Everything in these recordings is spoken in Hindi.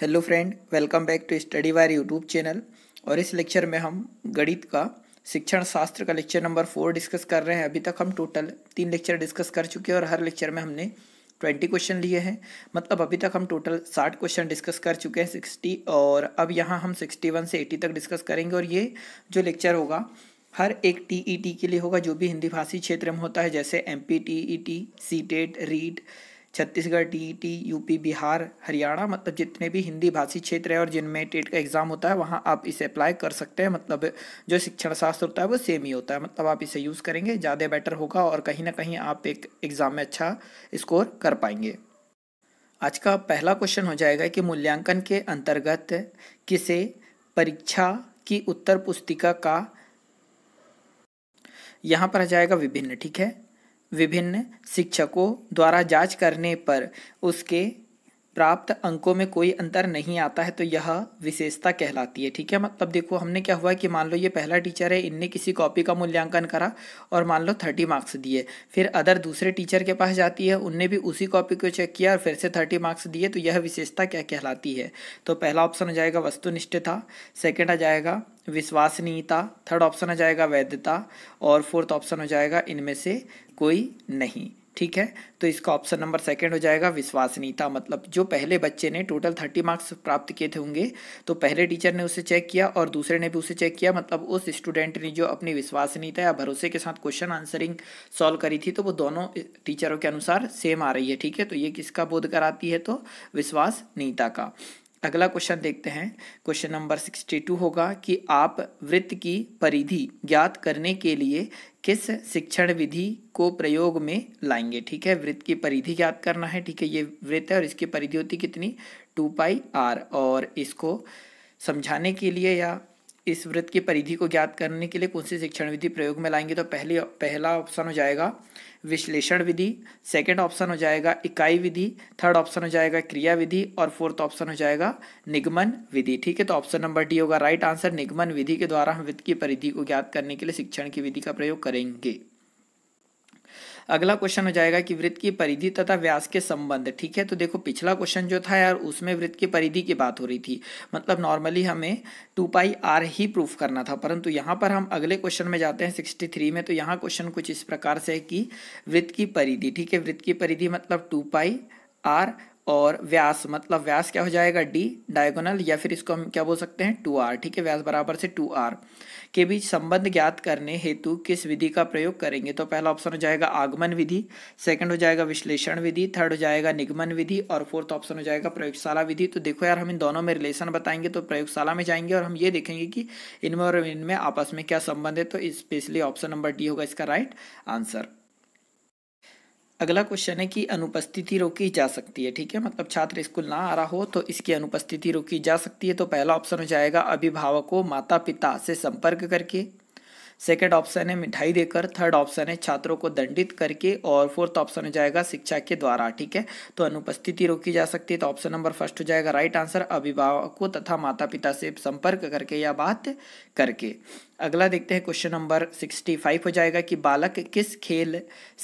hello friend welcome back to study wire YouTube channel और इस लेक्चर में हम गणित का शिक्षण शास्त्र का लेक्चर नंबर फोर डिस्कस कर रहे हैं अभी तक हम टोटल तीन लेक्चर डिस्कस कर चुके हैं और हर लेक्चर में हमने ट्वेंटी क्वेश्चन लिए हैं मतलब अभी तक हम टोटल साठ क्वेश्चन डिस्कस कर चुके हैं सिक्सटी और अब यहाँ हम सिक्सटी वन से एटी तक डिस्कस करेंगे और ये जो लेक्चर होगा हर एक टी ई टी के लिए होगा जो भी हिंदी भाषी क्षेत्र में होता है जैसे M P T E T C TET REET Chhattisgarh T U UP Bihar Haryana मतलब जितने भी हिंदी भाषी क्षेत्र है और जिनमें टेट का एग्ज़ाम होता है वहाँ आप इसे अप्लाई कर सकते हैं मतलब जो शिक्षण शास्त्र होता है वो सेम ही होता है मतलब आप इसे यूज़ करेंगे ज़्यादा बेटर होगा और कहीं ना कहीं आप एक एग्ज़ाम में अच्छा स्कोर कर पाएंगे आज का पहला क्वेश्चन हो जाएगा कि मूल्यांकन के अंतर्गत किसे परीक्षा की उत्तर पुस्तिका का यहाँ पर आ जाएगा विभिन्न ठीक है विभिन्न शिक्षकों द्वारा जांच करने पर उसके प्राप्त अंकों में कोई अंतर नहीं आता है तो यह विशेषता कहलाती है ठीक है मतलब देखो हमने क्या हुआ कि मान लो ये पहला टीचर है इनने किसी कॉपी का मूल्यांकन करा और मान लो थर्टी मार्क्स दिए फिर अदर दूसरे टीचर के पास जाती है उनने भी उसी कॉपी को चेक किया और फिर से थर्टी मार्क्स दिए तो यह विशेषता क्या कहलाती है तो पहला ऑप्शन हो जाएगा वस्तुनिष्ठता सेकेंड आ जाएगा विश्वसनीयता थर्ड ऑप्शन आ जाएगा वैधता और फोर्थ ऑप्शन हो जाएगा इनमें से कोई नहीं ठीक है तो इसका ऑप्शन नंबर सेकंड हो जाएगा विश्वसनीयता मतलब जो पहले बच्चे ने टोटल थर्टी मार्क्स प्राप्त किए थे होंगे तो पहले टीचर ने उसे चेक किया और दूसरे ने भी उसे चेक किया मतलब उस स्टूडेंट ने जो अपनी विश्वसनीयता या भरोसे के साथ क्वेश्चन आंसरिंग सॉल्व करी थी तो वो दोनों टीचरों के अनुसार सेम आ रही है ठीक है तो ये किसका बोध कराती है तो विश्वासनीयता का अगला क्वेश्चन देखते हैं क्वेश्चन नंबर सिक्सटी टू होगा कि आप वृत्त की परिधि ज्ञात करने के लिए किस शिक्षण विधि को प्रयोग में लाएंगे ठीक है वृत्त की परिधि ज्ञात करना है ठीक है ये वृत्त है और इसकी परिधि होती कितनी टू पाई आर और इसको समझाने के लिए या इस व्रत की परिधि को ज्ञात करने के लिए कौन सी शिक्षण विधि प्रयोग में लाएंगे तो पहली पहला ऑप्शन हो जाएगा विश्लेषण विधि सेकंड ऑप्शन हो जाएगा इकाई विधि थर्ड ऑप्शन हो जाएगा क्रिया विधि और फोर्थ ऑप्शन हो जाएगा निगमन विधि ठीक है तो ऑप्शन नंबर डी होगा राइट आंसर निगमन विधि के द्वारा हम वित्त की परिधि को ज्ञात करने के लिए शिक्षण की विधि का प्रयोग करेंगे अगला क्वेश्चन हो जाएगा कि वृत्त की परिधि तथा व्यास के संबंध ठीक है तो देखो पिछला क्वेश्चन जो था यार उसमें वृत्त की परिधि की बात हो रही थी मतलब नॉर्मली हमें टू पाई आर ही प्रूफ करना था परंतु यहाँ पर हम अगले क्वेश्चन में जाते हैं सिक्सटी थ्री में तो यहाँ क्वेश्चन कुछ इस प्रकार से है कि वृत्त की परिधि ठीक है वृत्त की परिधि मतलब टू पाई आर और व्यास मतलब व्यास क्या हो जाएगा डी डायगोनल या फिर इसको हम क्या बोल सकते हैं टू आर ठीक है व्यास बराबर से टू आर के बीच संबंध ज्ञात करने हेतु किस विधि का प्रयोग करेंगे तो पहला ऑप्शन हो जाएगा आगमन विधि सेकंड हो जाएगा विश्लेषण विधि थर्ड हो जाएगा निगमन विधि और फोर्थ ऑप्शन हो जाएगा प्रयोगशाला विधि तो देखो यार हम इन दोनों में रिलेशन बताएंगे तो प्रयोगशाला में जाएंगे और हम ये देखेंगे कि इनमें और इनमें आपस में क्या संबंध है तो स्पेशली ऑप्शन नंबर डी होगा इसका राइट आंसर अगला क्वेश्चन है कि अनुपस्थिति रोकी जा सकती है ठीक है मतलब छात्र स्कूल ना आ रहा हो तो इसकी अनुपस्थिति रोकी जा सकती है तो पहला ऑप्शन हो जाएगा अभिभावकों माता पिता से संपर्क करके सेकेंड ऑप्शन है मिठाई देकर थर्ड ऑप्शन है छात्रों को दंडित करके और फोर्थ ऑप्शन हो जाएगा शिक्षा के द्वारा ठीक है तो अनुपस्थिति रोकी जा सकती है तो ऑप्शन नंबर फर्स्ट हो जाएगा राइट आंसर अभिभावकों तथा माता पिता से संपर्क करके या बात करके अगला देखते हैं क्वेश्चन नंबर सिक्सटी फाइव हो जाएगा कि बालक किस खेल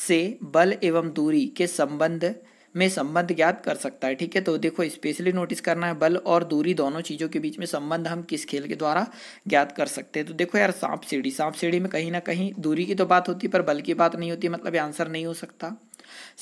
से बल एवं दूरी के संबंध में संबंध ज्ञात कर सकता है ठीक है तो देखो स्पेशली नोटिस करना है बल और दूरी दोनों चीज़ों के बीच में संबंध हम किस खेल के द्वारा ज्ञात कर सकते हैं तो देखो यार सांप सीढ़ी सांप सीढ़ी में कहीं ना कहीं दूरी की तो बात होती पर बल की बात नहीं होती मतलब आंसर नहीं हो सकता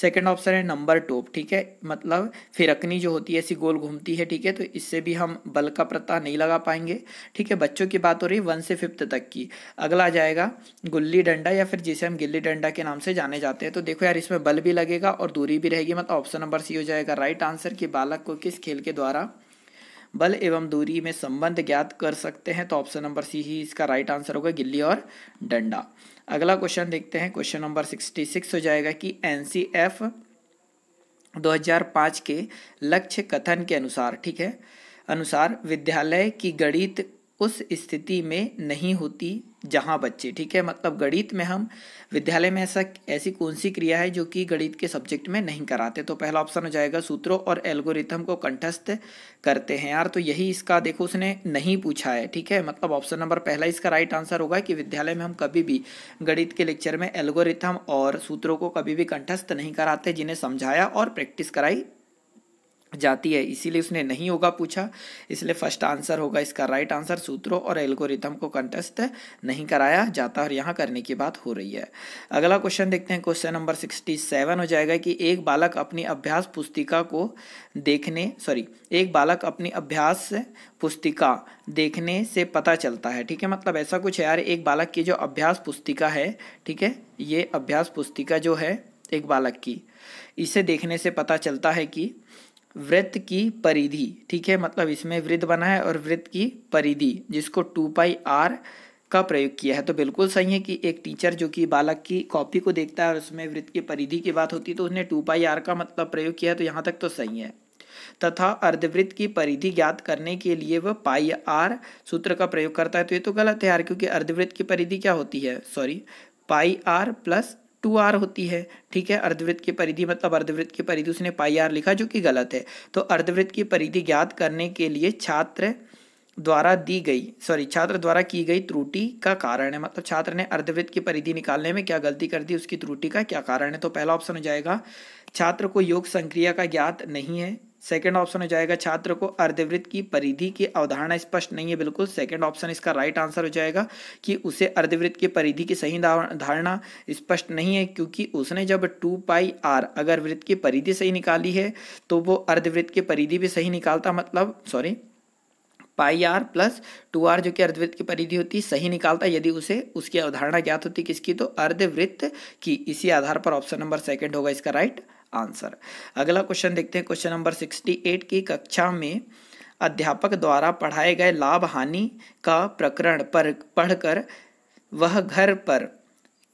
सेकेंड ऑप्शन है नंबर टोप ठीक है मतलब फिरकनी जो होती है ऐसी गोल घूमती है ठीक है तो इससे भी हम बल का प्रता नहीं लगा पाएंगे ठीक है बच्चों की बात हो रही वन से फिफ्थ तक की अगला आ जाएगा गुल्ली डंडा या फिर जिसे हम गिल्ली डंडा के नाम से जाने जाते हैं तो देखो यार इसमें बल भी लगेगा और दूरी भी रहेगी मतलब ऑप्शन नंबर सी हो जाएगा राइट आंसर कि बालक को किस खेल के द्वारा बल एवं दूरी में संबंध ज्ञात कर सकते हैं तो ऑप्शन नंबर सी ही इसका राइट आंसर होगा गिल्ली और डंडा अगला क्वेश्चन देखते हैं क्वेश्चन नंबर सिक्सटी सिक्स हो जाएगा कि एन सी एफ 2005 के लक्ष्य कथन के अनुसार ठीक है अनुसार विद्यालय की गणित उस स्थिति में नहीं होती जहाँ बच्चे ठीक है मतलब गणित में हम विद्यालय में ऐसा ऐसी कौन सी क्रिया है जो कि गणित के सब्जेक्ट में नहीं कराते तो पहला ऑप्शन हो जाएगा सूत्रों और एल्गोरिथम को कंठस्थ करते हैं यार तो यही इसका देखो उसने नहीं पूछा है ठीक है मतलब ऑप्शन नंबर पहला इसका राइट आंसर होगा कि विद्यालय में हम कभी भी गणित के लेक्चर में एल्गोरिथम और सूत्रों को कभी भी कंठस्थ नहीं कराते जिन्हें समझाया और प्रैक्टिस कराई जाती है इसीलिए उसने नहीं होगा पूछा इसलिए फर्स्ट आंसर होगा इसका राइट आंसर सूत्रों और एल्गोरिथम को कंटेस्ट नहीं कराया जाता और यहाँ करने की बात हो रही है अगला क्वेश्चन देखते हैं क्वेश्चन नंबर सिक्सटी सेवन हो जाएगा कि एक बालक अपनी अभ्यास पुस्तिका को देखने सॉरी एक बालक अपनी अभ्यास पुस्तिका देखने से पता चलता है ठीक है मतलब ऐसा कुछ है यार एक बालक की जो अभ्यास पुस्तिका है ठीक है ये अभ्यास पुस्तिका जो है एक बालक की इसे देखने से पता चलता है कि वृत्त की परिधि ठीक है मतलब इसमें वृत्त बना है और वृत्त की परिधि जिसको टू पाई आर का प्रयोग किया है तो बिल्कुल सही है कि एक टीचर जो कि बालक की कॉपी को देखता है और उसमें वृत्त की परिधि की बात होती है तो उसने टू पाई आर का मतलब प्रयोग किया है तो यहाँ तक तो सही है तथा अर्धवृत्त की परिधि ज्ञात करने के लिए वह पाई आर सूत्र का प्रयोग करता है तो ये तो गलत है यार क्योंकि अर्धवृत्त की परिधि क्या होती है sorry pi r plus two r होती है ठीक है अर्धवृत्त की परिधि मतलब अर्धवृत्त की परिधि उसने पाई आर लिखा जो कि गलत है तो अर्धवृत्त की परिधि ज्ञात करने के लिए छात्र द्वारा दी गई सॉरी छात्र द्वारा की गई त्रुटि का कारण है मतलब छात्र ने अर्धवृत्त की परिधि निकालने में क्या गलती कर दी उसकी त्रुटि का क्या कारण है तो पहला ऑप्शन हो जाएगा छात्र को योग संक्रिया का ज्ञात नहीं है सेकेंड ऑप्शन हो जाएगा छात्र को अर्धवृत्त की परिधि की अवधारणा स्पष्ट नहीं है बिल्कुल सेकेंड ऑप्शन इसका राइट आंसर हो जाएगा कि उसे अर्धवृत्त की परिधि की सही धारणा स्पष्ट नहीं है क्योंकि उसने जब टू पाई आर अगर वृत्त की परिधि सही निकाली है तो वो अर्धवृत्त की परिधि भी सही निकालता मतलब sorry pi r plus two r जो कि अर्धवृत्त की परिधि होती सही निकालता यदि उसे उसकी अवधारणा ज्ञात होती किसकी तो अर्धवृत्त की इसी आधार पर ऑप्शन नंबर सेकेंड होगा इसका राइट आंसर अगला क्वेश्चन देखते हैं क्वेश्चन नंबर सिक्सटी एट की कक्षा में अध्यापक द्वारा पढ़ाए गए लाभ हानि का प्रकरण पर पढ़कर वह घर पर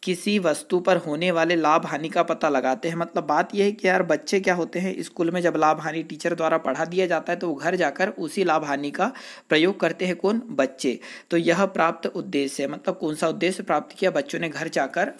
किसी वस्तु पर होने वाले लाभ हानि का पता लगाते हैं मतलब बात यह है कि यार बच्चे क्या होते हैं स्कूल में जब लाभ हानि टीचर द्वारा पढ़ा दिया जाता है तो वो घर जाकर उसी लाभ हानि का प्रयोग करते हैं कौन बच्चे तो यह प्राप्त उद्देश्य मतलब कौन सा उद्देश्य प्राप्त किया बच्चों ने घर जाकर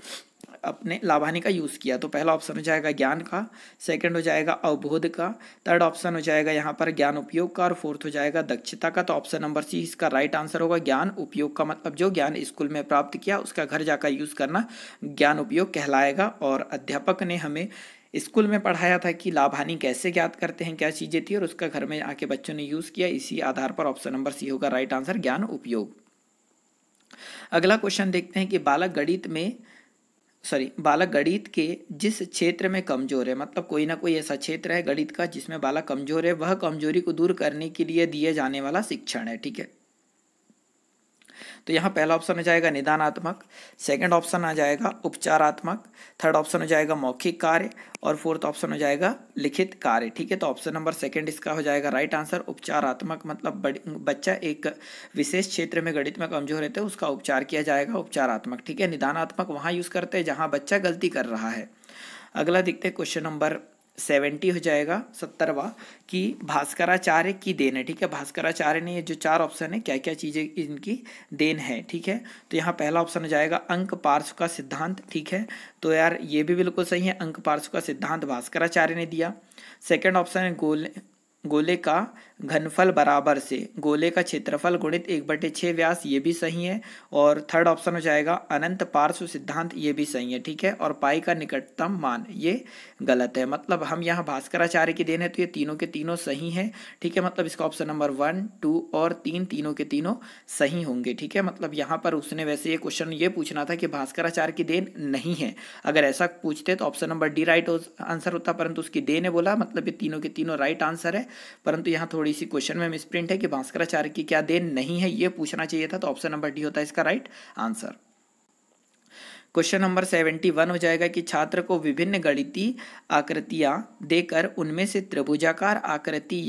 अपने लाभानी का यूज़ किया तो पहला ऑप्शन हो जाएगा ज्ञान का सेकंड हो जाएगा अवबोध का थर्ड ऑप्शन हो जाएगा यहाँ पर ज्ञान उपयोग का और फोर्थ हो जाएगा दक्षता का तो ऑप्शन नंबर सी इसका राइट आंसर होगा ज्ञान उपयोग का मतलब जो ज्ञान स्कूल में प्राप्त किया उसका घर जाकर यूज़ करना ज्ञान उपयोग कहलाएगा और अध्यापक ने हमें स्कूल में पढ़ाया था कि लाभानी कैसे ज्ञात करते हैं क्या चीज़ें थी और उसका घर में आके बच्चों ने यूज़ किया इसी आधार पर ऑप्शन नंबर सी होगा राइट आंसर ज्ञान उपयोग अगला क्वेश्चन देखते हैं कि बालक गणित में सॉरी बालक गणित के जिस क्षेत्र में कमजोर है मतलब कोई ना कोई ऐसा क्षेत्र है गणित का जिसमें बालक कमजोर है वह कमजोरी को दूर करने के लिए दिए जाने वाला शिक्षण है ठीक है तो यहाँ पहला ऑप्शन हो जाएगा निदानात्मक सेकंड ऑप्शन आ जाएगा उपचारात्मक थर्ड ऑप्शन हो जाएगा मौखिक कार्य और फोर्थ ऑप्शन हो जाएगा लिखित कार्य ठीक है तो ऑप्शन नंबर सेकंड इसका हो जाएगा राइट आंसर उपचारात्मक मतलब बच्चा एक विशेष क्षेत्र में गणित में कमजोर रहते हैं उसका उपचार किया जाएगा उपचारात्मक ठीक है निदानात्मक वहाँ यूज़ करते हैं जहाँ बच्चा गलती कर रहा है अगला दिखते हैं क्वेश्चन नंबर सेवेंटी हो जाएगा सत्तरवा कि भास्कराचार्य की देन है ठीक है भास्कराचार्य ने ये जो चार ऑप्शन है क्या क्या चीज़ें इनकी देन है ठीक है तो यहाँ पहला ऑप्शन हो जाएगा अंक पार्श्व का सिद्धांत ठीक है तो यार ये भी बिल्कुल सही है अंक पार्श्व का सिद्धांत भास्कराचार्य ने दिया सेकेंड ऑप्शन है गोल गोले का घनफल बराबर से गोले का क्षेत्रफल गुणित एक बटे छः व्यास ये भी सही है और थर्ड ऑप्शन हो जाएगा अनंत पार्श्व सिद्धांत ये भी सही है ठीक है और पाई का निकटतम मान ये गलत है मतलब हम यहाँ भास्कराचार्य की देन है तो ये तीनों के तीनों सही हैं ठीक है मतलब इसका ऑप्शन नंबर वन टू और तीन तीनों के तीनों सही होंगे ठीक है मतलब यहाँ पर उसने वैसे ये क्वेश्चन ये पूछना था कि भास्कराचार्य की देन नहीं है अगर ऐसा पूछते तो option number D right answer होता परंतु उसकी देन है बोला मतलब ये तीनों के तीनों राइट आंसर है परंतु यहाँ थोड़ी सी क्वेश्चन में मिसप्रिंट है कि भास्कराचार्य की क्या देन नहीं है ये पूछना चाहिए था तो ऑप्शन नंबर डी होता है इसका right answer question number seventy one हो जाएगा कि छात्र को विभिन्न गणितीय आकृतियां देकर उनमें से त्रिभुजाकार आकृति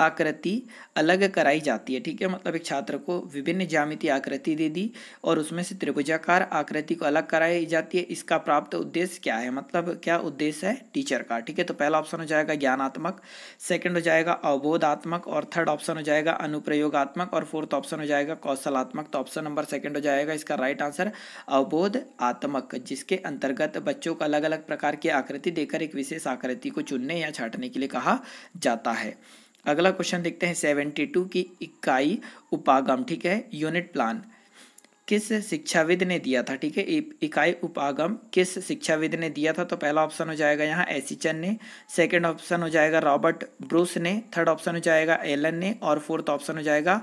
आकृति अलग कराई जाती है ठीक है मतलब एक छात्र को विभिन्न ज्यामिति आकृति दे दी और उसमें से त्रिभुजाकार आकृति को अलग कराई जाती है इसका प्राप्त उद्देश्य क्या है मतलब क्या उद्देश्य है टीचर का ठीक है तो पहला ऑप्शन हो जाएगा ज्ञानात्मक सेकेंड हो जाएगा अवबोधात्मक और थर्ड ऑप्शन हो जाएगा अनुप्रयोगात्मक और फोर्थ ऑप्शन हो जाएगा कौशलात्मक तो ऑप्शन नंबर सेकेंड हो जाएगा इसका राइट आंसर आत्मक जिसके अंतर्गत बच्चों को अलग अलग प्रकार की आकृति देकर एक विशेष आकृति को चुनने या छाटने के लिए कहा जाता है अगला क्वेश्चन देखते हैं सेवेंटी टू की इकाई उपागम ठीक है यूनिट प्लान किस शिक्षाविद ने दिया था ठीक है इकाई उपागम किस शिक्षाविद ने दिया था तो पहला ऑप्शन हो जाएगा यहाँ एसीचन ने सेकंड ऑप्शन हो जाएगा रॉबर्ट ब्रूस ने थर्ड ऑप्शन हो जाएगा एलन ने और फोर्थ ऑप्शन हो जाएगा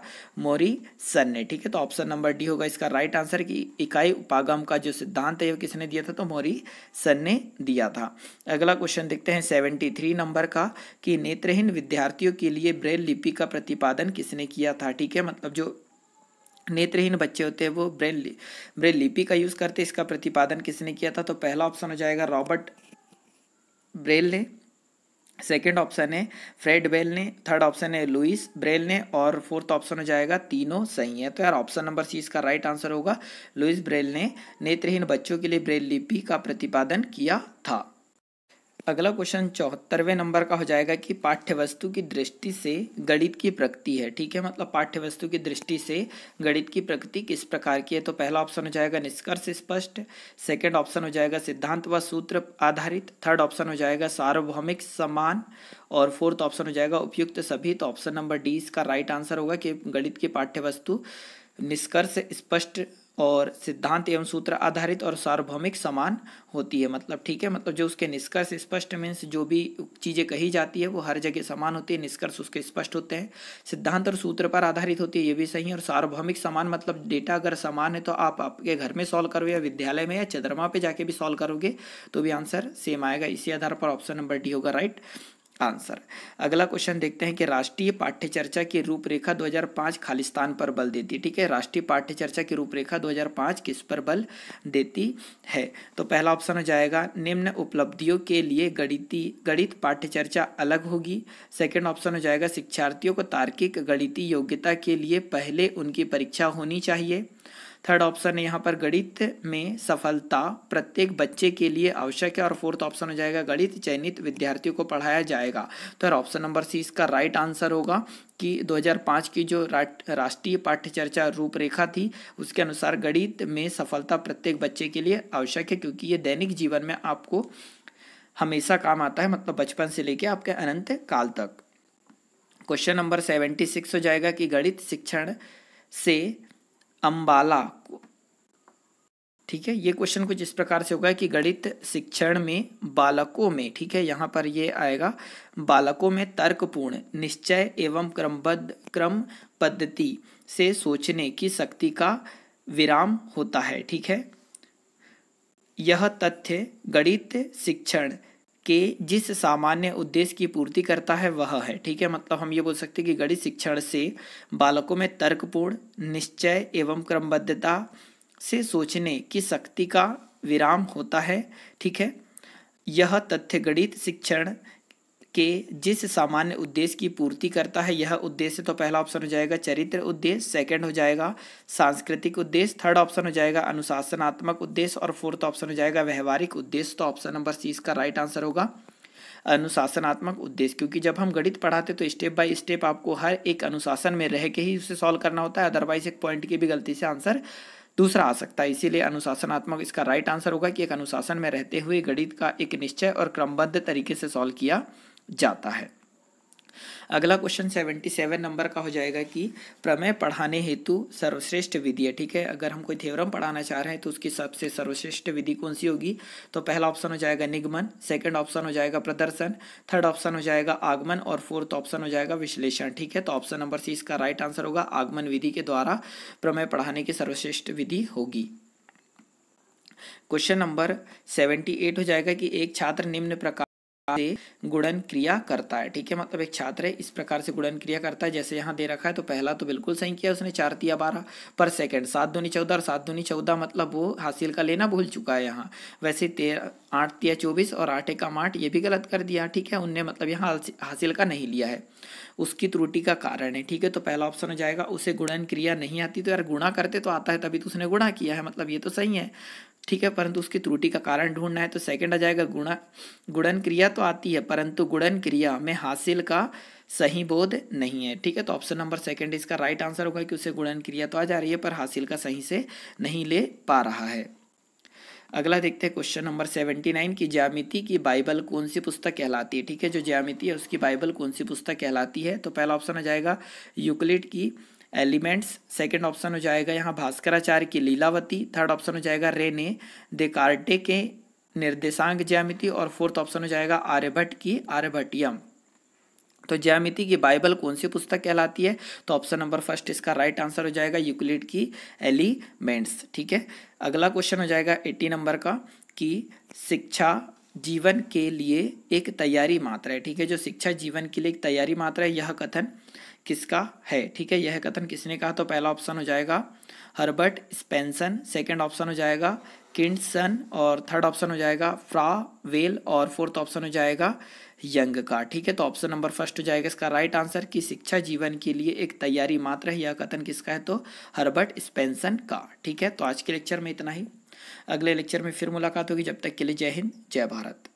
मोरी सन ने ठीक है तो ऑप्शन नंबर डी होगा इसका राइट आंसर कि इकाई उपागम का जो सिद्धांत है वो किसने दिया था तो मोरी सन ने दिया था अगला क्वेश्चन देखते हैं सेवेंटी थ्री नंबर का कि नेत्रहीन विद्यार्थियों के लिए ब्रेल लिपि का प्रतिपादन किसने किया था ठीक है मतलब जो नेत्रहीन बच्चे होते हैं वो ब्रेन ब्रेन लिपि का यूज़ करते इसका प्रतिपादन किसने किया था तो पहला ऑप्शन हो जाएगा रॉबर्ट ब्रेल ने सेकेंड ऑप्शन है फ्रेड बेल ने थर्ड ऑप्शन है लुइस ब्रेल ने और फोर्थ ऑप्शन हो जाएगा तीनों सही है तो यार ऑप्शन नंबर सी इसका राइट आंसर होगा लुइस ब्रेल ने नेत्रहीन बच्चों के लिए ब्रेल लिपि का प्रतिपादन किया था अगला क्वेश्चन चौहत्तरवें नंबर का हो जाएगा कि पाठ्य वस्तु की दृष्टि से गणित की प्रकृति है ठीक है मतलब पाठ्य वस्तु की दृष्टि से गणित की प्रकृति किस प्रकार की है तो पहला ऑप्शन हो जाएगा निष्कर्ष स्पष्ट सेकंड ऑप्शन हो जाएगा सिद्धांत व सूत्र आधारित थर्ड ऑप्शन हो जाएगा सार्वभौमिक समान और फोर्थ ऑप्शन हो जाएगा उपयुक्त सभी तो ऑप्शन नंबर डी इसका राइट आंसर होगा कि गणित की पाठ्य वस्तु निष्कर्ष स्पष्ट और सिद्धांत एवं सूत्र आधारित और सार्वभौमिक समान होती है मतलब ठीक है मतलब जो उसके निष्कर्ष स्पष्ट मीन्स जो भी चीज़ें कही जाती है वो हर जगह समान होती है निष्कर्ष उसके स्पष्ट होते हैं सिद्धांत और सूत्र पर आधारित होती है ये भी सही है और सार्वभौमिक समान मतलब डेटा अगर समान है तो आप आपके घर में सॉल्व करोगे या विद्यालय में या चंद्रमा पर जाके भी सॉल्व करोगे तो भी आंसर सेम आएगा इसी आधार पर ऑप्शन नंबर डी होगा राइट आंसर अगला क्वेश्चन देखते हैं कि राष्ट्रीय पाठ्यचर्चा की रूपरेखा 2005 खालिस्तान पर बल देती है ठीक है राष्ट्रीय पाठ्यचर्चा की रूपरेखा 2005 किस पर बल देती है तो पहला ऑप्शन हो जाएगा निम्न उपलब्धियों के लिए गणिती गणित पाठ्यचर्चा अलग होगी सेकेंड ऑप्शन हो जाएगा शिक्षार्थियों को तार्किक गणितीय योग्यता के लिए पहले उनकी परीक्षा होनी चाहिए थर्ड ऑप्शन है यहाँ पर गणित में सफलता प्रत्येक बच्चे के लिए आवश्यक है और फोर्थ ऑप्शन हो जाएगा गणित चयनित विद्यार्थियों को पढ़ाया जाएगा तो ऑप्शन नंबर सी इसका राइट आंसर होगा कि 2005 की जो राष्ट्रीय पाठ्यचर्चा रूपरेखा थी उसके अनुसार गणित में सफलता प्रत्येक बच्चे के लिए आवश्यक है क्योंकि ये दैनिक जीवन में आपको हमेशा काम आता है मतलब बचपन से लेके आपके अनंत काल तक क्वेश्चन नंबर सेवेंटी सिक्स हो जाएगा कि गणित शिक्षण से अम्बाला को ठीक है ये क्वेश्चन कुछ इस प्रकार से होगा कि गणित शिक्षण में बालकों में ठीक है यहाँ पर ये आएगा बालकों में तर्कपूर्ण निश्चय एवं क्रमबद्ध क्रम पद्धति से सोचने की शक्ति का विराम होता है ठीक है यह तथ्य गणित शिक्षण के जिस सामान्य उद्देश्य की पूर्ति करता है वह है ठीक है मतलब हम ये बोल सकते हैं कि गणित शिक्षण से बालकों में तर्कपूर्ण निश्चय एवं क्रमबद्धता से सोचने की शक्ति का विराम होता है ठीक है यह तथ्य गणित शिक्षण के जिस सामान्य उद्देश्य की पूर्ति करता है यह उद्देश्य तो पहला ऑप्शन हो जाएगा चरित्र उद्देश्य सेकंड हो जाएगा सांस्कृतिक उद्देश्य थर्ड ऑप्शन हो जाएगा अनुशासनात्मक उद्देश्य और फोर्थ ऑप्शन हो जाएगा व्यवहारिक उद्देश्य तो ऑप्शन नंबर सी इसका राइट आंसर होगा अनुशासनात्मक उद्देश्य क्योंकि जब हम गणित पढ़ाते तो स्टेप बाय स्टेप आपको हर एक अनुशासन में रह के ही उसे सॉल्व करना होता है अदरवाइज एक पॉइंट की भी गलती से आंसर दूसरा आ सकता है इसीलिए अनुशासनात्मक इसका राइट आंसर होगा कि एक अनुशासन में रहते हुए गणित का एक निश्चय और क्रमबद्ध तरीके से सॉल्व किया जाता है अगला क्वेश्चन सेवेंटी सेवन नंबर का हो जाएगा कि प्रमेय पढ़ाने हेतु सर्वश्रेष्ठ विधि है ठीक है अगर हम कोई थ्योरम पढ़ाना चाह रहे हैं तो उसकी सबसे सर्वश्रेष्ठ विधि कौन सी होगी तो पहला ऑप्शन हो जाएगा निगमन सेकंड ऑप्शन हो जाएगा प्रदर्शन थर्ड ऑप्शन हो जाएगा आगमन और फोर्थ ऑप्शन हो जाएगा विश्लेषण ठीक है तो ऑप्शन नंबर सी इसका राइट आंसर होगा आगमन विधि के द्वारा प्रमेय पढ़ाने की सर्वश्रेष्ठ विधि होगी क्वेश्चन नंबर सेवेंटी हो जाएगा कि एक छात्र निम्न प्रकार से गुणन क्रिया करता है ठीक है मतलब एक छात्र है इस प्रकार से गुणन क्रिया करता है जैसे यहाँ दे रखा है तो पहला तो बिल्कुल सही किया उसने चार तिया बारह पर सेकेंड सात धोनी चौदह और सात धोनी चौदह मतलब वो हासिल का लेना भूल चुका है यहाँ वैसे तेरह आठ तिया चौबीस और आठ एक आठ ये भी गलत कर दिया ठीक है उनने मतलब यहाँ हासिल का नहीं लिया है उसकी त्रुटि का कारण है ठीक है तो पहला ऑप्शन हो जाएगा उसे गुणन क्रिया नहीं आती तो यार गुणा करते तो आता है तभी तो उसने गुणा किया है मतलब ये तो सही है ठीक है परंतु उसकी त्रुटि का कारण ढूंढना है तो सेकंड आ जाएगा गुणा गुणन क्रिया तो आती है परंतु गुणन क्रिया में हासिल का सही बोध नहीं है ठीक है तो ऑप्शन नंबर सेकंड इसका राइट आंसर होगा कि उसे गुणन क्रिया तो आ जा रही है पर हासिल का सही से नहीं ले पा रहा है अगला देखते हैं क्वेश्चन नंबर सेवेंटी नाइन की ज्यामिति की बाइबल कौन सी पुस्तक कहलाती है ठीक है जो ज्यामिति है उसकी बाइबल कौन सी पुस्तक कहलाती है तो पहला ऑप्शन आ जाएगा यूक्लिड की एलिमेंट्स सेकेंड ऑप्शन हो जाएगा यहाँ भास्कराचार्य की लीलावती थर्ड ऑप्शन हो जाएगा रेने देकार्टे के निर्देशांक ज्यामिति और फोर्थ ऑप्शन हो जाएगा आर्यभट्ट की आर्यभट्टियम तो ज्यामिति की बाइबल कौन सी पुस्तक कहलाती है तो ऑप्शन नंबर फर्स्ट इसका राइट आंसर हो जाएगा यूक्लिड की एलिमेंट्स ठीक है अगला क्वेश्चन हो जाएगा एट्टी नंबर का कि शिक्षा जीवन के लिए एक तैयारी मात्रा है ठीक है जो शिक्षा जीवन के लिए एक तैयारी मात्रा है यह कथन किसका है ठीक है यह कथन किसने कहा तो पहला ऑप्शन हो जाएगा हर्बर्ट स्पेंसन सेकंड ऑप्शन हो जाएगा किंडसन और थर्ड ऑप्शन हो जाएगा फ्रा वेल और फोर्थ ऑप्शन हो जाएगा यंग का ठीक है तो ऑप्शन नंबर फर्स्ट हो जाएगा इसका राइट आंसर कि शिक्षा जीवन के लिए एक तैयारी मात्र है यह कथन किसका है तो हर्बर्ट स्पेंसन का ठीक है तो आज के लेक्चर में इतना ही अगले लेक्चर में फिर मुलाकात होगी जब तक के लिए जय हिंद जय भारत